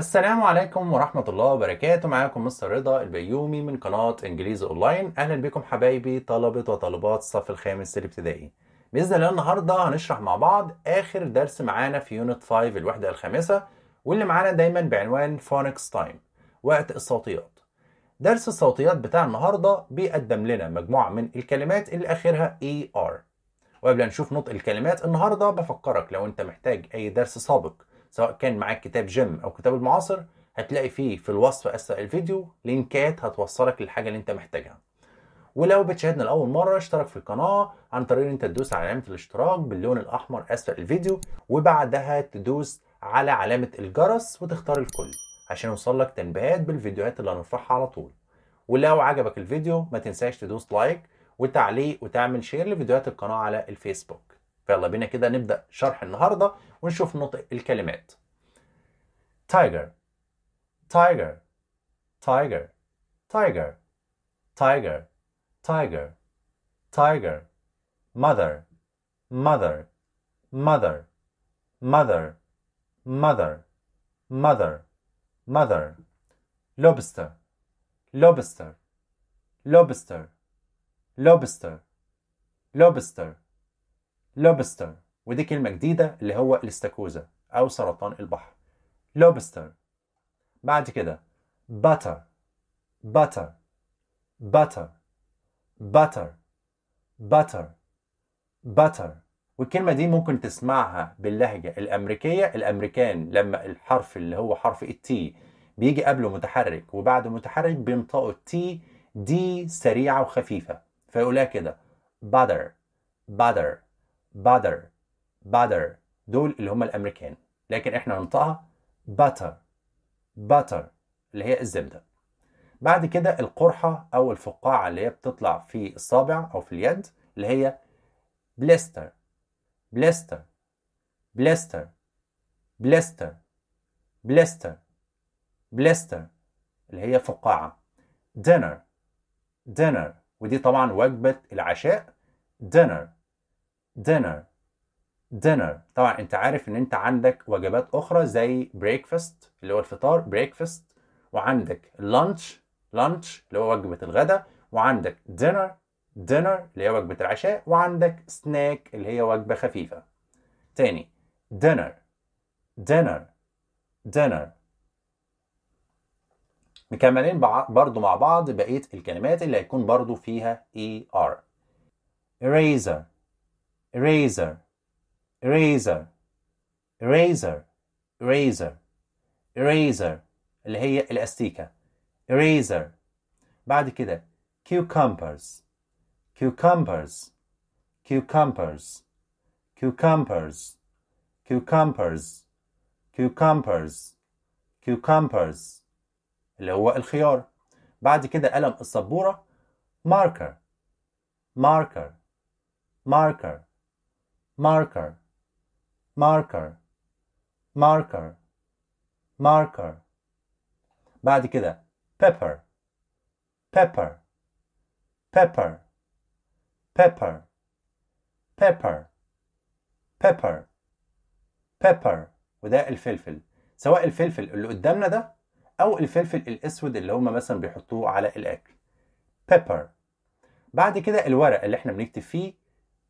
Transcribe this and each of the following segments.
السلام عليكم ورحمة الله وبركاته معاكم مستر رضا البيومي من قناة انجليزي اونلاين اهلا بكم حبايبي طلبة وطالبات الصف الخامس الابتدائي بإذن الله النهاردة هنشرح مع بعض آخر درس معانا في يونت 5 الوحدة الخامسة واللي معانا دايما بعنوان فونكس تايم وقت الصوتيات درس الصوتيات بتاع النهاردة بيقدم لنا مجموعة من الكلمات اللي آخرها ER وقبل نشوف نطق الكلمات النهاردة بفكرك لو انت محتاج أي درس سابق سواء كان معاك كتاب جيم او كتاب المعاصر هتلاقي فيه في الوصف اسفل الفيديو لينكات هتوصلك للحاجه اللي انت محتاجها ولو بتشاهدنا لاول مره اشترك في القناه عن طريق ان انت تدوس على علامه الاشتراك باللون الاحمر اسفل الفيديو وبعدها تدوس على علامه الجرس وتختار الكل عشان يوصلك تنبيهات بالفيديوهات اللي هنرفعها على طول ولو عجبك الفيديو ما تنساش تدوس لايك وتعليق وتعمل شير لفيديوهات القناه على الفيسبوك فيلا بينا كده نبدأ شرح النهاردة ونشوف نطق الكلمات tiger tiger tiger tiger tiger tiger tiger mother mother mother mother mother mother mother lobster lobster lobster lobster lobster لوبستر ودي كلمة جديدة اللي هو الاستاكوزا أو سرطان البحر لوبستر بعد كده باتر باتر باتر باتر باتر باتر والكلمة دي ممكن تسمعها باللهجة الأمريكية الأمريكان لما الحرف اللي هو حرف التي بيجي قبله متحرك وبعد متحرك بينطقوا التي دي سريعة وخفيفة فيقولها كده butter butter butter butter دول اللي هم الامريكان لكن احنا ننطقها butter butter اللي هي الزبده بعد كده القرحه او الفقاعه اللي هي بتطلع في الصابع او في اليد اللي هي بليستر بليستر بليستر بليستر بليستر بلستر اللي هي فقاعه دينر دينر ودي طبعا وجبه العشاء دينر dinner dinner طبعا انت عارف ان انت عندك وجبات اخرى زي breakfast اللي هو الفطار breakfast وعندك lunch lunch اللي هو وجبة الغداء وعندك dinner dinner اللي هي وجبة العشاء وعندك snack اللي هي وجبة خفيفة تاني dinner dinner dinner مكملين برضو مع بعض بقية الكلمات اللي هيكون برضو فيها er eraser eraser eraser eraser eraser eraser اللي هي الاستيكة eraser بعد كده cucumbers cucumbers cucumbers cucumbers cucumbers cucumbers cucumbers اللي هو الخيار بعد كده قلم السبورة marker marker marker marker marker marker marker بعد كده pepper pepper pepper pepper pepper pepper pepper وده الفلفل سواء الفلفل اللي قدامنا ده او الفلفل الاسود اللي هما مثلا بيحطوه على الاكل pepper بعد كده الورق اللي احنا بنكتب فيه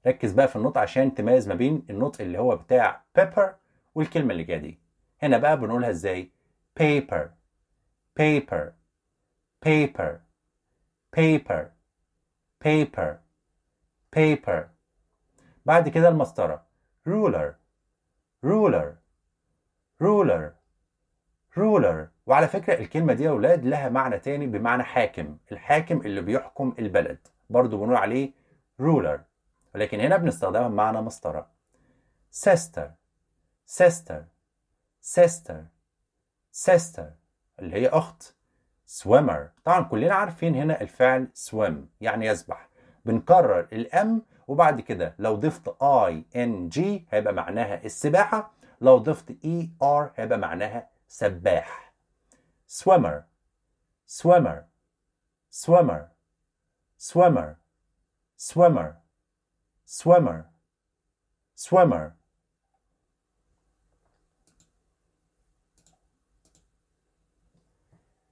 ركز بقى في النطق عشان تميز ما بين النطق اللي هو بتاع pepper والكلمة اللي جاية دي هنا بقى بنقولها ازاي paper paper paper paper paper paper بعد كده المسطرة ruler ruler ruler ruler وعلى فكرة الكلمة دي يا أولاد لها معنى تاني بمعنى حاكم الحاكم اللي بيحكم البلد برضو بنقول عليه ruler ولكن هنا بنستخدمها بمعنى مسطرة سيستر سيستر سيستر سيستر اللي هي أخت سويمر طبعا كلنا عارفين هنا الفعل swim يعني يسبح بنكرر الام وبعد كده لو ضفت اي ان جي هيبقى معناها السباحه لو ضفت اي e ER ار هيبقى معناها سباح سويمر سويمر سويمر سويمر swimmer swimmer swimmer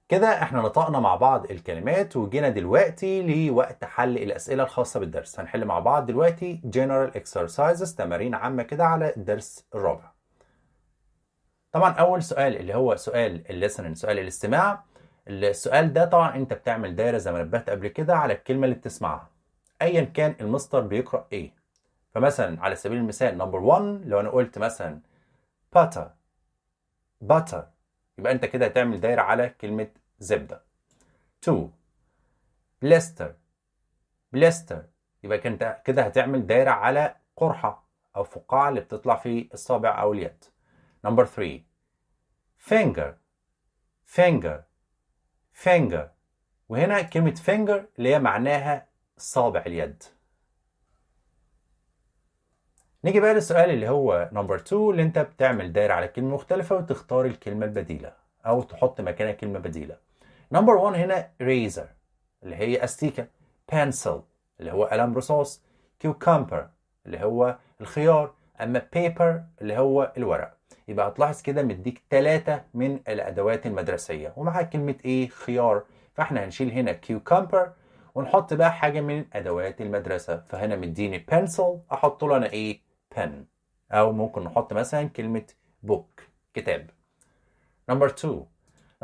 كده احنا نطقنا مع بعض الكلمات وجينا دلوقتي لوقت حل الاسئله الخاصه بالدرس هنحل مع بعض دلوقتي general exercises تمارين عامه كده على الدرس الرابع طبعا اول سؤال اللي هو سؤال الليسننج سؤال الاستماع السؤال ده طبعا انت بتعمل دايره زي ما نبهت قبل كده على الكلمه اللي بتسمعها ايا كان المستر بيقرا ايه فمثلا على سبيل المثال نمبر 1 لو انا قلت مثلا butter butter يبقى انت كده هتعمل دايره على كلمه زبده 2 بلستر بلستر يبقى انت كده هتعمل دايره على قرحه او فقاعه اللي بتطلع في الصابع او اليد نمبر 3 فينجر فينجر فينجر وهنا كلمة فينجر اللي هي معناها صابع اليد نيجي بقى للسؤال اللي هو نمبر 2 اللي انت بتعمل دايره على كلمه مختلفه وتختار الكلمه البديله او تحط مكانها كلمه بديله نمبر 1 هنا ريزر اللي هي استيكه pencil اللي هو قلم رصاص كيوكامبر اللي هو الخيار اما بيبر اللي هو الورق يبقى هتلاحظ كده مديك ثلاثة من الادوات المدرسيه ومعاها كلمه ايه خيار فاحنا هنشيل هنا كيوكامبر ونحط بقى حاجة من أدوات المدرسة فهنا مديني pencil أحط له أنا إيه pen أو ممكن نحط مثلا كلمة book كتاب نمبر 2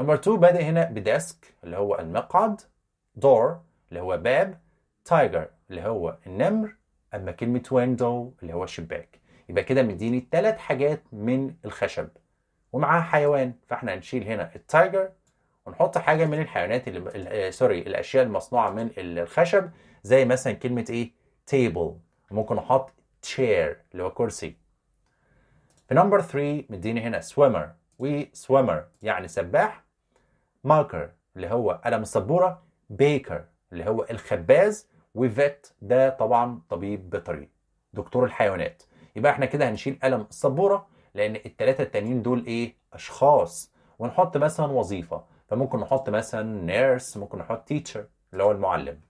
number two بادئ هنا بديسك اللي هو المقعد دور اللي هو باب تايجر اللي هو النمر أما كلمة window اللي هو شباك يبقى كده مديني ثلاث حاجات من الخشب ومعاها حيوان فاحنا هنشيل هنا التايجر ونحط حاجه من الحيوانات اللي سوري آه، الاشياء المصنوعه من الخشب زي مثلا كلمه ايه تيبل ممكن احط تشير اللي هو كرسي في نمبر 3 مديني هنا سويمر سويمر يعني سباح ماركر اللي هو قلم السبوره بيكر اللي هو الخباز وفيت ده طبعا طبيب بيطري دكتور الحيوانات يبقى احنا كده هنشيل قلم السبوره لان الثلاثه التانيين دول ايه اشخاص ونحط مثلا وظيفه فممكن نحط مثلا نيرس ممكن نحط teacher اللي هو المعلم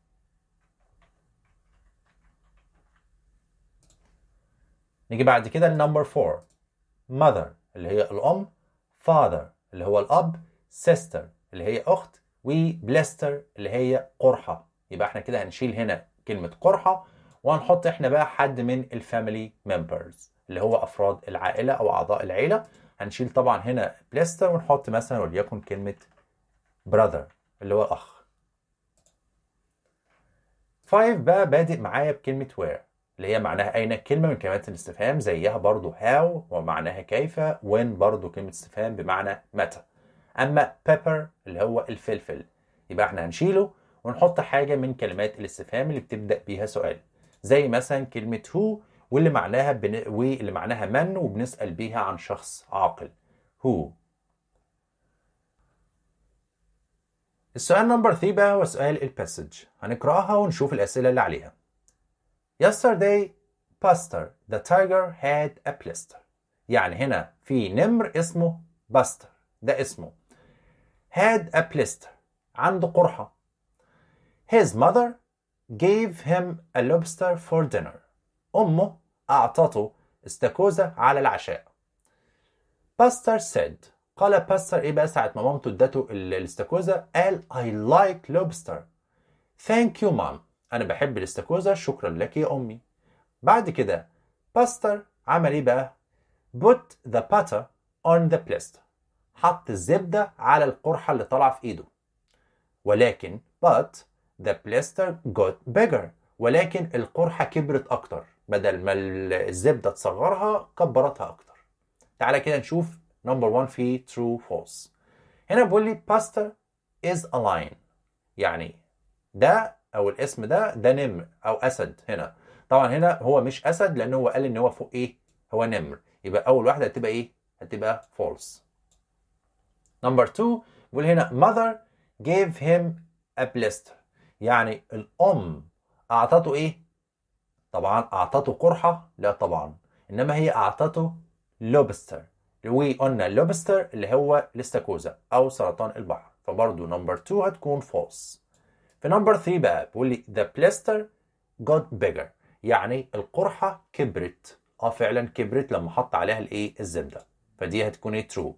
نيجي بعد كده النمبر 4 mother اللي هي الأم father اللي هو الأب sister اللي هي أخت وبلاستر اللي هي قرحة يبقى احنا كده هنشيل هنا كلمة قرحة وهنحط احنا بقى حد من الفاميلي ممبرز اللي هو أفراد العائلة أو أعضاء العيلة هنشيل طبعا هنا بلستر ونحط مثلا وليكن كلمة brother اللي هو الأخ فايف بقى بادئ معايا بكلمة where اللي هي معناها أين كلمة من كلمات الاستفهام زيها برضو how ومعناها كيف when برضو كلمة استفهام بمعنى متى أما pepper اللي هو الفلفل يبقى احنا هنشيله ونحط حاجة من كلمات الاستفهام اللي بتبدأ بيها سؤال زي مثلا كلمة who واللي معناها بن... واللي معناها من وبنسأل بيها عن شخص عاقل who السؤال نمبر 3 بقى هو سؤال الباسج هنقراها ونشوف الأسئلة اللي عليها Yesterday Buster the tiger had a blister يعني هنا في نمر اسمه باستر ده اسمه had a blister عنده قرحة his mother gave him a lobster for dinner أمه أعطته استاكوزا على العشاء باستر said قال باستر ايه بقى ساعه ما مامته ادته الاستاكوزا قال اي لايك لوبستر ثانك يو مام انا بحب الاستاكوزا شكرا لك يا امي بعد كده باستر عمل ايه بقى put the butter on the بليست حط الزبده على القرحه اللي طالعه في ايده ولكن but the plaster got bigger ولكن القرحه كبرت اكتر بدل ما الزبده تصغرها كبرتها اكتر تعالى كده نشوف نمبر 1 في true false هنا بيقول لي pastor is a lion يعني ده او الاسم ده ده نمر او اسد هنا طبعا هنا هو مش اسد لان هو قال ان هو فوق ايه هو نمر يبقى اول واحده هتبقى ايه هتبقى false نمبر 2 بيقول هنا mother gave him a blister يعني الام اعطته ايه طبعا اعطته قرحه لا طبعا انما هي اعطته لوبستر وقلنا اللوبستر اللي هو الاستاكوزا او سرطان البحر فبرضه نمبر 2 هتكون فولس في نمبر 3 بقى بيقول لي ذا بلاستر جوت بيجر يعني القرحه كبرت اه فعلا كبرت لما حط عليها الايه الزبده فدي هتكون ايه ترو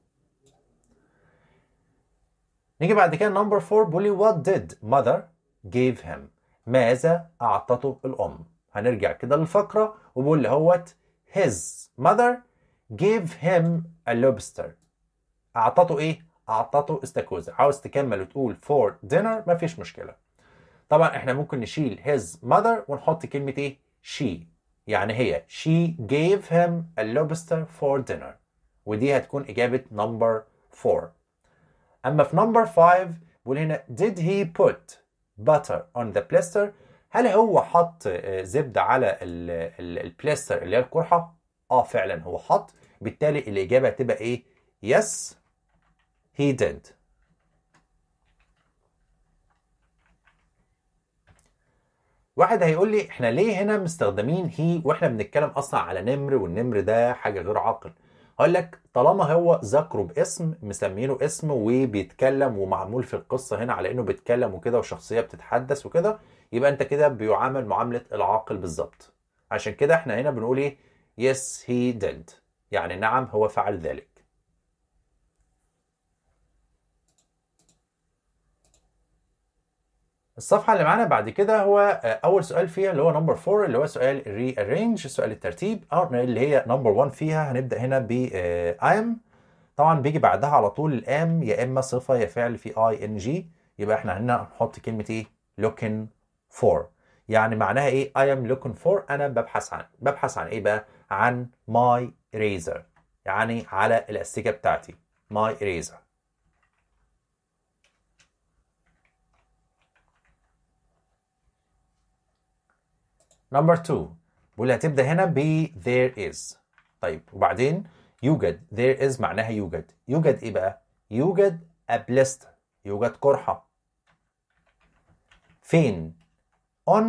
نيجي بعد كده نمبر 4 بيقول لي وات ديد ماذر جيف هيم ماذا اعطته الام هنرجع كده للفقره وبيقول لي هوت هيز ماذر gave him a lobster اعطته ايه اعطته استاكوزا عاوز تكمل وتقول for dinner مفيش مشكله طبعا احنا ممكن نشيل his mother ونحط كلمه ايه she يعني هي she gave him a lobster for dinner ودي هتكون اجابه number 4 اما في number 5 بيقول هنا did he put butter on the plaster هل هو حط آه، زبده على البلاستر اللي هي القرحه اه فعلا هو حط بالتالي الاجابه هتبقى ايه yes he ديد واحد هيقول لي احنا ليه هنا مستخدمين هي واحنا بنتكلم اصلا على نمر والنمر ده حاجه غير عاقل هقول لك طالما هو ذكره باسم مسمينه اسم وبيتكلم ومعمول في القصه هنا على انه بيتكلم وكده وشخصيه بتتحدث وكده يبقى انت كده بيعامل معامله العاقل بالظبط عشان كده احنا هنا بنقول ايه Yes, he did. يعني نعم هو فعل ذلك. الصفحة اللي معانا بعد كده هو آه، أول سؤال فيها اللي هو نمبر 4 اللي هو سؤال rearrange سؤال الترتيب آه، اللي هي نمبر 1 فيها هنبدأ هنا ب آه، am طبعا بيجي بعدها على طول الام يا اما صفة يا فعل في I N G يبقى احنا هنا هنحط كلمة ايه looking for يعني معناها ايه I am looking for انا ببحث عن ببحث عن ايه بقى عن ماي ريزر يعني على الاستيكه بتاعتي ماي ريزر نمبر 2 بيقول هتبدا هنا ب there is طيب وبعدين يوجد there is معناها يوجد يوجد ايه بقى يوجد a blister يوجد قرحه فين on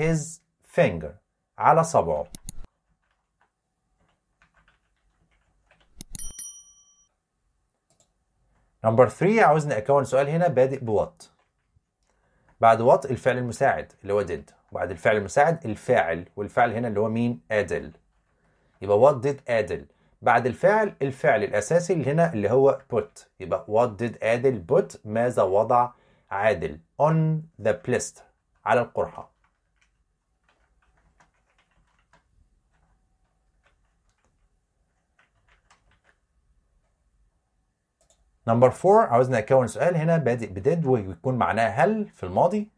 his finger على صبعه نمبر 3 عاوزني اكون سؤال هنا بادئ بوات بعد وات الفعل المساعد اللي هو ديد وبعد الفعل المساعد الفاعل والفاعل هنا اللي هو مين ادل يبقى وات ديد ادل بعد الفعل الفعل الاساسي اللي هنا اللي هو put يبقى what did ادل put ماذا وضع عادل on the list على القرحه نمبر 4 عاوزنا نكون سؤال هنا بادئ بديد ويكون معناه هل في الماضي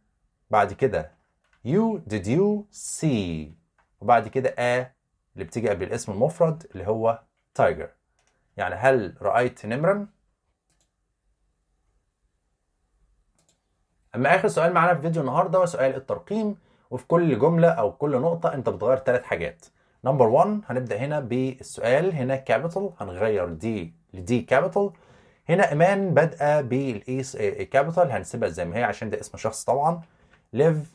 بعد كده يو ديد يو سي وبعد كده آه اللي بتيجي قبل الاسم المفرد اللي هو تايجر يعني هل رأيت نمرا اما اخر سؤال معانا في فيديو النهارده سؤال الترقيم وفي كل جمله او كل نقطه انت بتغير ثلاث حاجات نمبر 1 هنبدا هنا بالسؤال هنا كابيتال هنغير دي لدي كابيتال هنا ايمان بادئه بالايس كابيتال إيه هنسيبها زي ما هي عشان ده اسم شخص طبعا ليف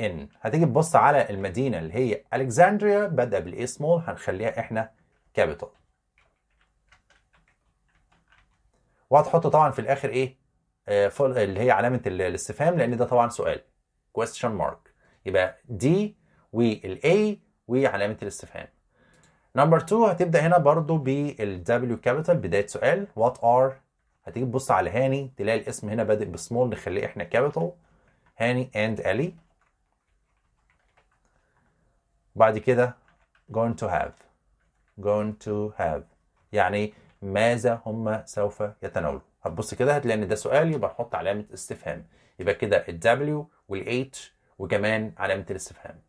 ان هتيجي تبص على المدينه اللي هي الكساندريا بادئه بالاي سمول هنخليها احنا كابيتال وهتحط طبعا في الاخر ايه آه، اللي هي علامه الاستفهام لان ده طبعا سؤال question mark يبقى دي والاي وعلامه الاستفهام نمبر 2 هتبدا هنا برضو بالدبليو كابيتال بدايه سؤال what are هتيجي تبص على هاني تلاقي الاسم هنا بادئ بسمول نخليه احنا كابيتال هاني اند الي بعد كده going to have going to have يعني ماذا هم سوف يتناولوا هتبص كده هتلاقي ان ده سؤال يبقى نحط علامه استفهام يبقى كده ال W وال H وكمان علامه الاستفهام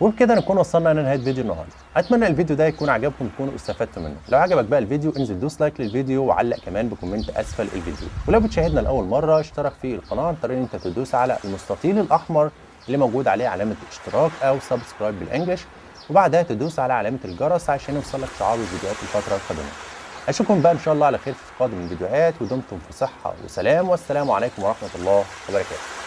وبكده نكون وصلنا لنهايه فيديو النهارده اتمنى الفيديو ده يكون عجبكم تكونوا استفدتوا منه لو عجبك بقى الفيديو انزل دوس لايك للفيديو وعلق كمان بكومنت اسفل الفيديو ولو بتشاهدنا لاول مره اشترك في القناه عن طريق ان انت تدوس على المستطيل الاحمر اللي موجود عليه علامه اشتراك او سبسكرايب بالانجلش وبعدها تدوس على علامه الجرس عشان يوصلك شعار الفيديوهات الفتره القادمه اشوفكم بقى ان شاء الله على خير في قادم الفيديوهات ودمتم في صحه وسلام والسلام عليكم ورحمه الله وبركاته